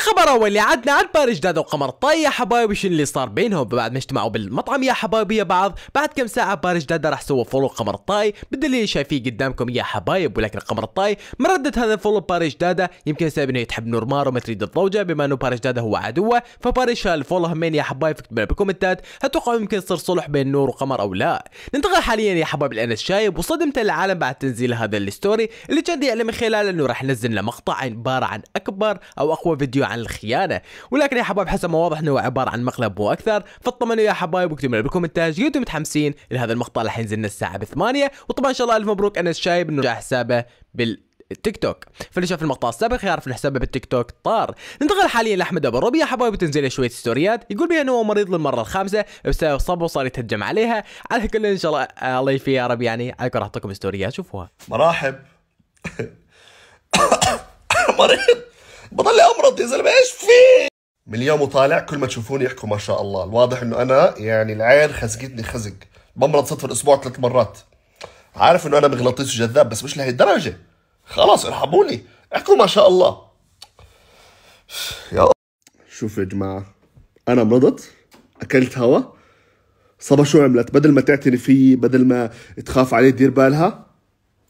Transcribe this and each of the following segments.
الخبر اول اللي عدنا عن باري داد وقمر طي يا حبايبي شنو اللي صار بينهم بعد ما اجتمعوا بالمطعم يا حبايبي يا بعض بعد كم ساعه باري داد راح سوى فولو قمر طاي بالدليل شايفيه قدامكم يا حبايب ولكن قمر طاي ما ردت هذا الفولو باري جداد يمكن سبب انه يتحب نورمار وما تريد الضوجه بما انه باري داد هو عدوه فباري شال الفولو همين يا حبايب اكتبوا بالكومنتات اتوقع يمكن يصير صلح بين نور وقمر او لا ننتقل حاليا يا حبايب لان الشايب وصدمت العالم بعد تنزيل هذا الستوري اللي كان يعلم من خلاله انه راح ينزل مقطع عباره عن اكبر او اقوى فيديو عن الخيانه ولكن يا حبايب حسب ما واضح انه عباره عن مقلب مو اكثر فاطمنوا يا حبايب واكتبوا لي بالكومنتات يوتيوب متحمسين لهذا المقطع اللي حينزلنا الساعه ب 8 وطبعا ان شاء الله الف مبروك انس شايب انه جاء حسابه بال تيك توك فاللي شاف المقطع السابق يعرف ان حسابه بالتيك توك طار ننتقل حاليا لاحمد ابو الربيع حبايبي تنزل شويه ستوريات يقول بها انه هو مريض للمره الخامسه بسبب صبه وصار يتهجم عليها على كل ان شاء الله آه، الله يفيه يا رب يعني على كل راح اعطيكم ستوريات شوفوها مراحب مريض بضل امرض يا زلمه ايش في من اليوم وطالع كل ما تشوفوني يحكوا ما شاء الله الواضح انه انا يعني العين خزقتني خزق بمرض صدفة الاسبوع ثلاث مرات عارف انه انا مغناطيس وجذاب بس مش لهي الدرجة خلاص ارحموني احكوا ما شاء الله يا شوفوا يا جماعة انا مرضت اكلت هوا صبا شو عملت بدل ما تعتني فيي بدل ما تخاف علي تدير بالها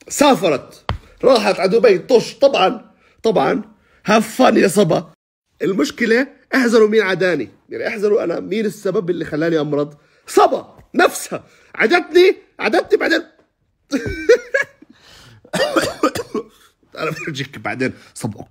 سافرت راحت على دبي طش طبعا طبعا هفن يا صبا المشكله احذروا مين عداني يعني احذروا انا مين السبب اللي خلاني امرض صبا نفسها عدتني عدتني بعدين انا برجيك بعدين صبا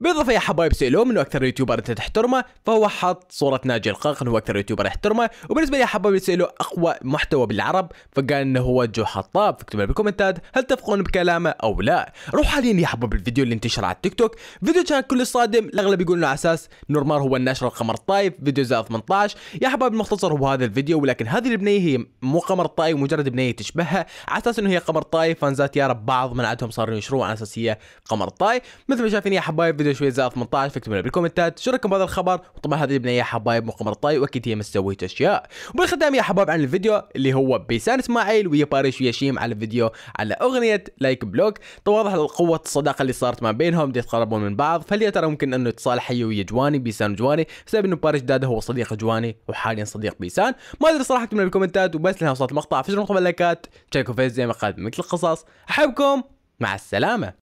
بالإضافة يا حبايب سألوه من أكثر يوتيوبر أنت تحترمه فهو حط صورة ناجي القاقن هو أكثر يوتيوبر احترمه وبالنسبة لي يا حبايب سألوه أقوى محتوى بالعرب فقال أنه هو جو حطاب فاكتبوا لي بالكومنتات هل تفقون بكلامه أو لا روح حاليا يا حبايب الفيديو اللي انتشر على التيك توك فيديو كان كل صادم الأغلب يقولون على أساس نورمار هو الناشر القمر الطايف فيديو زائد 18 يا حبايب المختصر هو هذا الفيديو ولكن هذه البنية هي مو قمر طايف مجرد بنية تشبهها على أساس أنه هي قمر طايف فانزات يا رب بعض من عندهم صاروا ينشروه على أساس هي قمر طايف مثل ما شايفين يا حبايب الفيديو شوي زائد 18 فاكتبوا لنا بالكومنتات شو رايكم بهذا الخبر وطبعا هذا جبنا يا حبايب مقمر الطاي واكيد هي مسويت اشياء وبالختام يا حبايب عن الفيديو اللي هو بيسان اسماعيل ويا باريش ويا شيم على الفيديو على اغنيه لايك بلوك تواضح قوه الصداقه اللي صارت ما بينهم يتقربون من بعض فهل ترى ممكن انه يتصالح هي ويا جواني بيسان وجواني بسبب انه باريش داده هو صديق جواني وحاليا صديق بيسان ما ادري صراحه اكتبوا بالكومنتات وبس لها وصلت المقطع فشلون لايكات تشيكوا فيز زي ما مثل القصص احبكم مع السلامه